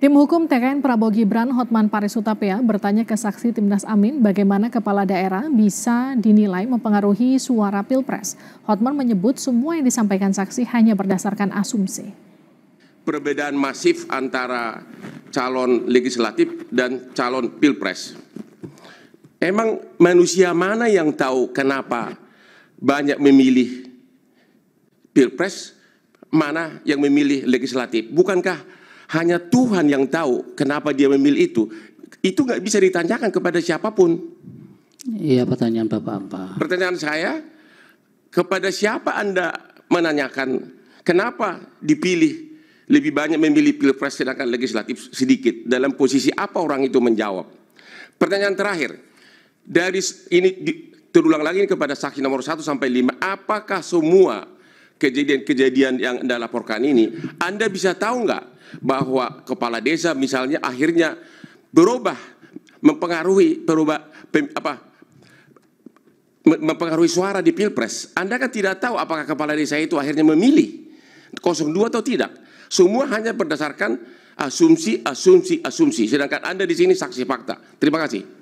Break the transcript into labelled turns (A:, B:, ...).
A: Tim hukum TKN Prabowo Gibran Hotman Paris Utapia bertanya ke saksi Timnas Amin bagaimana kepala daerah bisa dinilai mempengaruhi suara Pilpres. Hotman menyebut semua yang disampaikan saksi hanya berdasarkan asumsi.
B: Perbedaan masif antara calon legislatif dan calon Pilpres. Emang manusia mana yang tahu kenapa banyak memilih Pilpres, mana yang memilih legislatif? Bukankah hanya Tuhan yang tahu kenapa dia memilih itu. Itu nggak bisa ditanyakan kepada siapapun.
C: Iya pertanyaan Bapak apa?
B: Pertanyaan saya, kepada siapa Anda menanyakan kenapa dipilih lebih banyak memilih pilpres sedangkan legislatif sedikit. Dalam posisi apa orang itu menjawab? Pertanyaan terakhir, dari ini terulang lagi kepada saksi nomor 1 sampai 5, apakah semua kejadian-kejadian yang Anda laporkan ini, Anda bisa tahu nggak bahwa kepala desa misalnya akhirnya berubah mempengaruhi perubah pem, apa mempengaruhi suara di pilpres. Anda kan tidak tahu apakah kepala desa itu akhirnya memilih 02 atau tidak. Semua hanya berdasarkan asumsi, asumsi, asumsi. Sedangkan Anda di sini saksi fakta. Terima kasih.